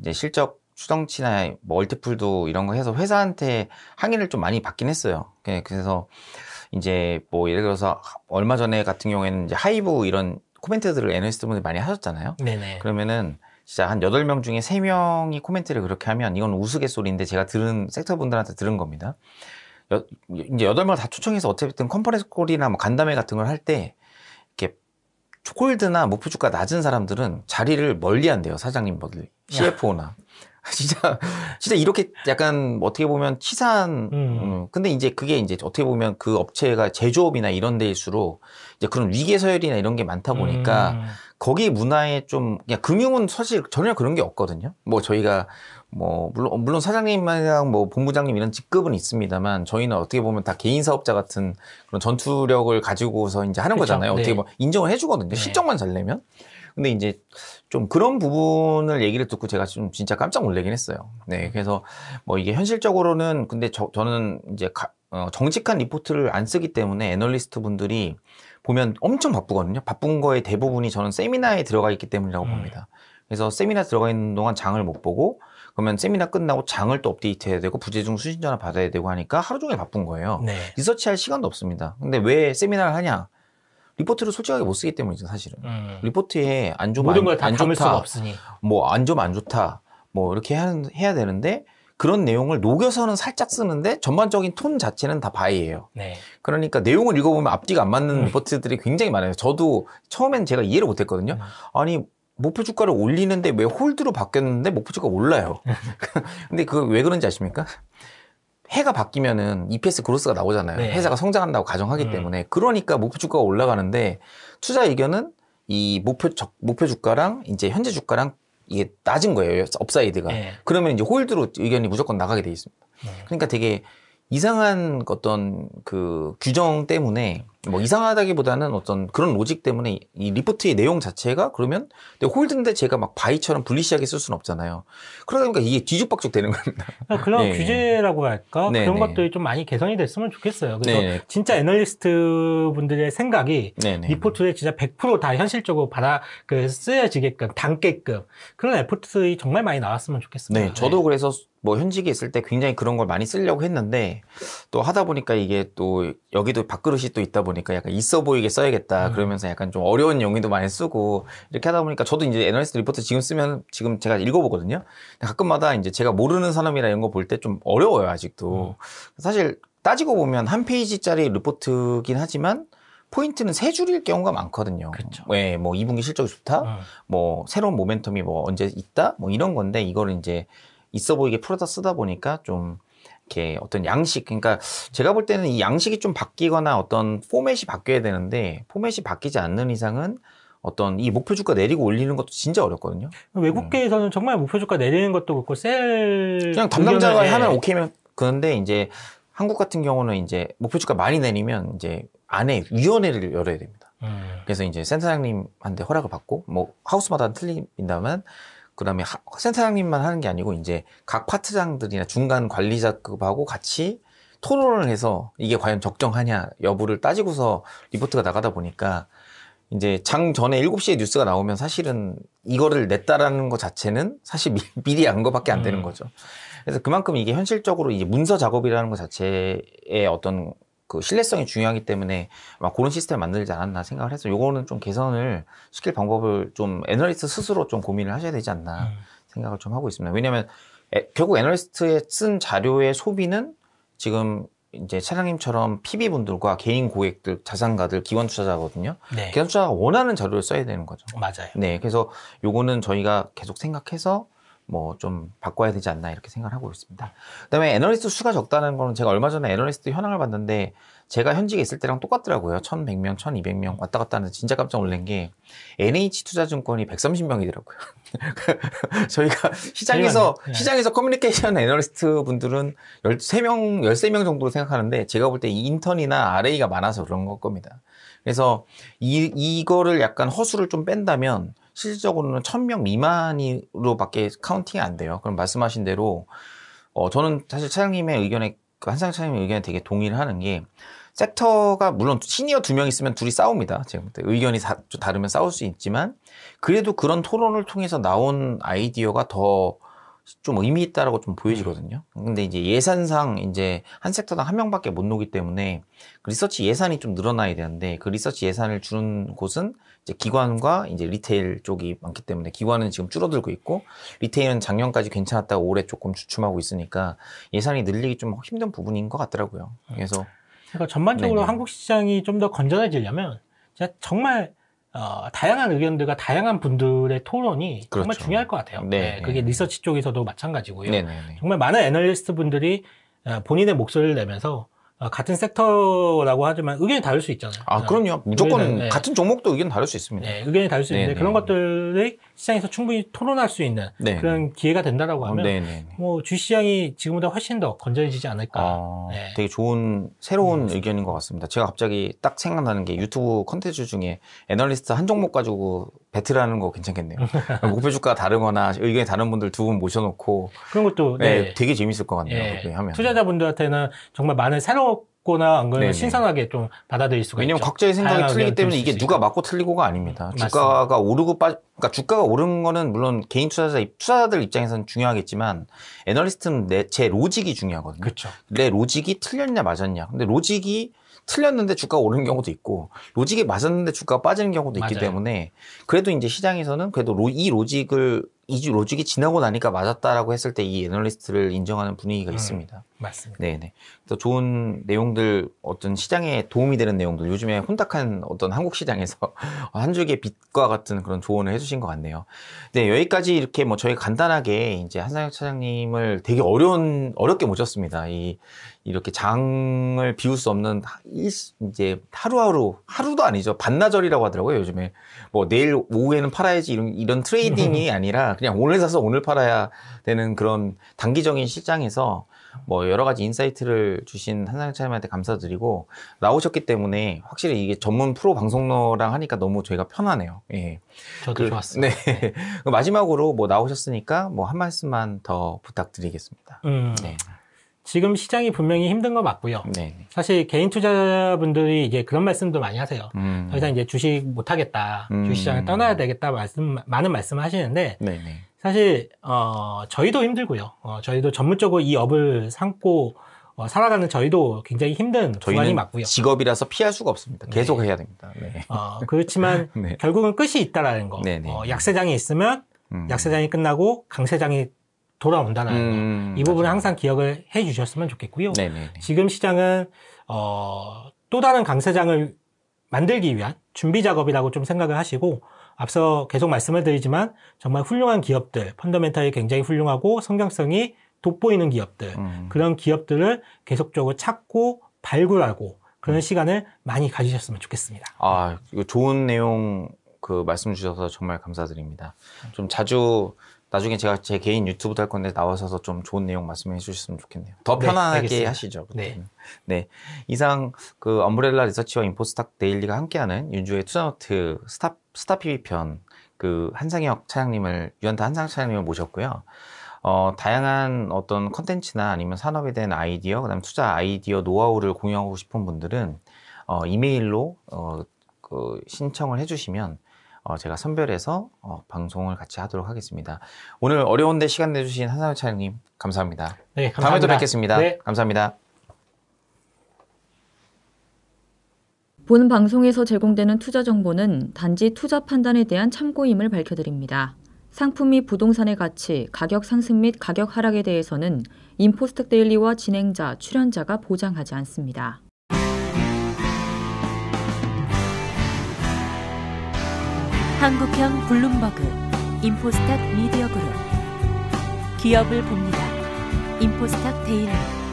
이제 실적 추정치나 멀티플도 이런 거 해서 회사한테 항의를 좀 많이 받긴 했어요. 예, 그래서 이제 뭐 예를 들어서 얼마 전에 같은 경우에는 이제 하이브 이런 코멘트들을 애널리스트분들이 많이 하셨잖아요. 네네. 그러면은 진짜 한 여덟 명 중에 세명이 코멘트를 그렇게 하면 이건 우스갯소리인데 제가 들은 섹터분들한테 들은 겁니다. 여, 이제 여덟 명다 초청해서 어쨌든 컨퍼런스 콜이나 뭐 간담회 같은 걸할때 초콜드나 목표 주가 낮은 사람들은 자리를 멀리 한대요. 사장님 멀 뭐, CFO나. 진짜 진짜 이렇게 약간 뭐 어떻게 보면 치산 음. 음. 근데 이제 그게 이제 어떻게 보면 그 업체가 제조업이나 이런 데일수록 이제 그런 위계 서열이나 이런 게 많다 보니까 음. 거기 문화에 좀 그냥 금융은 사실 전혀 그런 게 없거든요. 뭐 저희가 뭐 물론 물론 사장님이랑 뭐 본부장님 이런 직급은 있습니다만 저희는 어떻게 보면 다 개인 사업자 같은 그런 전투력을 가지고서 이제 하는 그렇 거잖아요. 어떻게 네. 보면 뭐 인정을 해주거든요. 네. 실적만 잘 내면. 근데 이제 좀 그런 부분을 얘기를 듣고 제가 좀 진짜 깜짝 놀라긴 했어요. 네, 그래서 뭐 이게 현실적으로는 근데 저, 저는 이제 가, 어, 정직한 리포트를 안 쓰기 때문에 애널리스트 분들이 보면 엄청 바쁘거든요. 바쁜 거의 대부분이 저는 세미나에 들어가 있기 때문이라고 음. 봅니다. 그래서 세미나 들어가 있는 동안 장을 못 보고 그러면 세미나 끝나고 장을 또 업데이트해야 되고 부재중 수신 전화 받아야 되고 하니까 하루 종일 바쁜 거예요. 네. 리서치할 시간도 없습니다. 근데 왜 세미나를 하냐? 리포트를 솔직하게 못 쓰기 때문이죠, 사실은. 음. 리포트에 안 좋으면 모든 걸다 담을 수가 없으니. 뭐안 좋으면 안 좋다. 뭐 이렇게 하는, 해야 되는데 그런 내용을 녹여서는 살짝 쓰는데 전반적인 톤 자체는 다 바이예요. 네. 그러니까 내용을 읽어보면 앞뒤가 안 맞는 음. 리포트들이 굉장히 많아요. 저도 처음엔 제가 이해를 못했거든요. 음. 아니 목표 주가를 올리는데 왜 홀드로 바뀌었는데 목표 주가 올라요. 근데 그거왜 그런지 아십니까? 해가 바뀌면은 EPS 그로스가 나오잖아요. 네. 회사가 성장한다고 가정하기 음. 때문에 그러니까 목표 주가가 올라가는데 투자 의견은 이 목표 적, 목표 주가랑 이제 현재 주가랑 이게 낮은 거예요. 업사이드가. 네. 그러면 이제 홀드로 의견이 무조건 나가게 돼 있습니다. 네. 그러니까 되게 이상한 어떤 그 규정 때문에 뭐 이상하다기보다는 어떤 그런 로직 때문에 이 리포트의 내용 자체가 그러면 근데 홀드인데 제가 막 바이처럼 분리시하게 쓸 수는 없잖아요. 그러다 보니까 이게 뒤죽박죽 되는 겁니다. 아, 그런 네. 규제라고 할까 네, 그런 네. 것들이 좀 많이 개선이 됐으면 좋겠어요. 그래서 네. 진짜 애널리스트 분들의 생각이 네, 네. 리포트에 진짜 100%다 현실적으로 받아 그 쓰여지게끔 담게끔 그런 에포트들이 정말 많이 나왔으면 좋겠습니다. 네, 저도 그래서 뭐 현직에 있을 때 굉장히 그런 걸 많이 쓰려고 했는데 또 하다 보니까 이게 또 여기도 밥그릇이 또 있다 보니까 약간 있어 보이게 써야겠다 음. 그러면서 약간 좀 어려운 용의도 많이 쓰고 이렇게 하다 보니까 저도 이제 애널리스트 리포트 지금 쓰면 지금 제가 읽어보거든요. 가끔마다 이제 제가 모르는 사람이라 이런 거 볼 때 좀 어려워요 아직도. 음. 사실 따지고 보면 한 페이지짜리 리포트긴 하지만 포인트는 세 줄일 경우가 많거든요. 그렇죠. 네, 뭐 2분기 실적이 좋다, 음. 뭐 새로운 모멘텀이 뭐 언제 있다, 뭐 이런 건데 이거를 이제 있어 보이게 풀어다 쓰다 보니까 좀 이렇게 어떤 양식 그러니까 제가 볼 때는 이 양식이 좀 바뀌거나 어떤 포맷이 바뀌어야 되는데 포맷이 바뀌지 않는 이상은 어떤 이 목표 주가 내리고 올리는 것도 진짜 어렵거든요. 외국계에서는 음. 정말 목표 주가 내리는 것도 그렇고 셀 그냥 담당자가 의견에... 하면 예. 오케이면 그런데 이제 한국 같은 경우는 이제 목표 주가 많이 내리면 이제 안에 위원회를 열어야 됩니다. 음. 그래서 이제 센터장님한테 허락을 받고 뭐 하우스마다 틀린다면 그다음에 센터장님만 하는 게 아니고 이제 각 파트장들이나 중간 관리자급하고 같이 토론을 해서 이게 과연 적정하냐 여부를 따지고서 리포트가 나가다 보니까 이제 장 전에 7시에 뉴스가 나오면 사실은 이거를 냈다라는 것 자체는 사실 미, 미리 안 거밖에 안 되는 음. 거죠. 그래서 그만큼 이게 현실적으로 이제 문서 작업이라는 것자체에 어떤 그 신뢰성이 중요하기 때문에 막 그런 시스템 을 만들지 않았나 생각을 해서 요거는 좀 개선을 시킬 방법을 좀 애널리스트 스스로 좀 고민을 하셔야 되지 않나 음. 생각을 좀 하고 있습니다. 왜냐하면 에, 결국 애널리스트에 쓴 자료의 소비는 지금 이제 차장님처럼 PB 분들과 개인 고객들, 자산가들, 기관 투자자거든요. 네. 기관 투자가 원하는 자료를 써야 되는 거죠. 맞아요. 네, 그래서 요거는 저희가 계속 생각해서 뭐좀 바꿔야 되지 않나 이렇게 생각을 하고 있습니다. 그다음에 애널리스트 수가 적다는 거는 제가 얼마 전에 애널리스트 현황을 봤는데 제가 현직에 있을 때랑 똑같더라고요. 1,100명, 1,200명 왔다 갔다 하는 진짜 깜짝 놀란 게 NH 투자증권이 130명이더라고요. 저희가 시장에서 네. 시장에서 커뮤니케이션 애널리스트 분들은 13명, 13명 정도로 생각하는데 제가 볼 때 인턴이나 RA가 많아서 그런 걸 겁니다. 그래서 이 이거를 약간 허수를 좀 뺀다면 실질적으로는 천 명 미만으로밖에 카운팅이 안 돼요. 그럼 말씀하신 대로 어, 저는 사실 차장님의 의견에 그 한상 차장님의 의견에 되게 동의를 하는 게 섹터가 물론 시니어 두 명 있으면 둘이 싸웁니다. 지금 의견이 다, 좀 다르면 싸울 수 있지만 그래도 그런 토론을 통해서 나온 아이디어가 더 좀 의미 있다라고 좀 보여지거든요. 근데 이제 예산상 이제 한 섹터당 한 명밖에 못 놓기 때문에 그 리서치 예산이 좀 늘어나야 되는데 그 리서치 예산을 주는 곳은 이제 기관과 이제 리테일 쪽이 많기 때문에 기관은 지금 줄어들고 있고 리테일은 작년까지 괜찮았다가 올해 조금 주춤하고 있으니까 예산이 늘리기 좀 힘든 부분인 것 같더라고요. 그래서 그러니까 전반적으로 네네. 한국 시장이 좀 더 건전해지려면 정말 어, 다양한 의견들과 다양한 분들의 토론이 그렇죠. 정말 중요할 것 같아요. 네. 네, 그게 리서치 쪽에서도 마찬가지고요. 네네네. 네, 네. 정말 많은 애널리스트 분들이 어, 본인의 목소리를 내면서 아, 같은 섹터라고 하지만 의견이 다를 수 있잖아요. 아, 그럼요. 무조건 의견은, 네. 같은 종목도 의견 다를 수 있습니다. 네, 의견이 다를 수 있는데 네, 네. 그런 것들이 시장에서 충분히 토론할 수 있는 네. 그런 기회가 된다라고 어, 하면 어, 뭐 주시장이 지금보다 훨씬 더 건전해지지 않을까. 아, 네. 되게 좋은 새로운 네. 의견인 것 같습니다. 제가 갑자기 딱 생각나는 게 유튜브 컨텐츠 중에 애널리스트 한 종목 가지고 배틀하는 거 괜찮겠네요. 목표 주가 다르거나 의견이 다른 분들 두 분 모셔놓고 그런 것도 되게 재밌을 것 같네요. 하면 투자자분들한테는 정말 많은 새로 맞거나 안 그러면 네네. 신선하게 좀 받아들일 수가 왜냐면 있죠. 왜냐하면 각자의 생각이 틀리기 때문에 이게 누가 맞고 틀리고가 아닙니다. 주가가 맞습니다. 오르고 빠, 그러니까 주가가 오른 거는 물론 개인 투자자 투자자들 입장에서는 중요하겠지만 애널리스트는 내, 제 로직이 중요하거든요. 그쵸. 그렇죠. 내 로직이 틀렸냐 맞았냐. 근데 로직이 틀렸는데 주가 가오른 경우도 있고 로직이 맞았는데 주가 빠지는 경우도 있기 맞아요. 때문에 그래도 이제 시장에서는 그래도 로, 이 로직을 이주 로직이 지나고 나니까 맞았다라고 했을 때 이 애널리스트를 인정하는 분위기가 음, 있습니다. 맞습니다. 네네. 그 좋은 내용들 어떤 시장에 도움이 되는 내용들 요즘에 혼탁한 어떤 한국 시장에서 한 줄기의 빛과 같은 그런 조언을 해주신 것 같네요. 네 여기까지 이렇게 뭐 저희 간단하게 이제 한상혁 차장님을 되게 어려운 어렵게 모셨습니다. 이 이렇게 장을 비울 수 없는 일, 이제 하루하루 하루도 아니죠 반나절이라고 하더라고요 요즘에 뭐 내일 오후에는 팔아야지 이런 이런 트레이딩이 아니라 그냥 오늘 사서 오늘 팔아야 되는 그런 단기적인 실장에서 뭐 여러 가지 인사이트를 주신 한상철님한테 감사드리고 나오셨기 때문에 확실히 이게 전문 프로 방송러랑 하니까 너무 저희가 편하네요. 예. 저도 그, 좋았습니다. 네. 그 마지막으로 뭐 나오셨으니까 뭐 한 말씀만 더 부탁드리겠습니다. 음. 네. 지금 시장이 분명히 힘든 거 맞고요. 네네. 네. 사실 개인 투자자분들이 이제 그런 말씀도 많이 하세요. 음. 더 이상 이제 주식 못 하겠다, 음. 주식 시장을 떠나야 되겠다 말씀 많은 말씀을 하시는데 네네. 네. 사실 어 저희도 힘들고요. 어, 저희도 전문적으로 이 업을 삼고 어, 살아가는 저희도 굉장히 힘든 구간이 맞고요. 직업이라서 피할 수가 없습니다. 네. 계속 네. 해야 됩니다. 네. 어, 그렇지만 네. 결국은 끝이 있다라는 거. 어, 약세장이 있으면 음. 약세장이 끝나고 강세장이 돌아온다는 음, 이 부분을 항상 기억을 해 주셨으면 좋겠고요. 네네네. 지금 시장은 어, 또 다른 강세장을 만들기 위한 준비 작업이라고 좀 생각을 하시고 앞서 계속 말씀을 드리지만 정말 훌륭한 기업들, 펀더멘탈이 굉장히 훌륭하고 성장성이 돋보이는 기업들 음. 그런 기업들을 계속적으로 찾고 발굴하고 그런 음. 시간을 많이 가지셨으면 좋겠습니다. 아, 좋은 내용 그 말씀 주셔서 정말 감사드립니다. 좀 자주 나중에 제가 제 개인 유튜브도 할 건데 나와서 좀 좋은 내용 말씀해 주셨으면 좋겠네요. 더 네, 편안하게 네, 하시죠. 네. 네. 이상 그 엄브렐라 리서치와 인포스탁 데일리가 함께하는 윤주의 투자노트 스타 스타 PB 편그 한상혁 차장님을 유한타 한상 차장님을 모셨고요. 어, 다양한 어떤 컨텐츠나 아니면 산업에 대한 아이디어, 그다음 투자 아이디어 노하우를 공유하고 싶은 분들은 어, 이메일로 어, 그 신청을 해주시면 어, 제가 선별해서 어, 방송을 같이 하도록 하겠습니다. 오늘 어려운데 시간 내주신 한상우 차장님 감사합니다. 네, 감사합니다. 다음에 또 뵙겠습니다. 네. 감사합니다. 본 방송에서 제공되는 투자 정보는 단지 투자 판단에 대한 참고임을 밝혀드립니다. 상품이 부동산의 가치, 가격 상승 및 가격 하락에 대해서는 인포스트 데일리와 진행자, 출연자가 보장하지 않습니다. 한국형 블룸버그 인포스탁 미디어그룹 기업을 봅니다. 인포스탁 데일리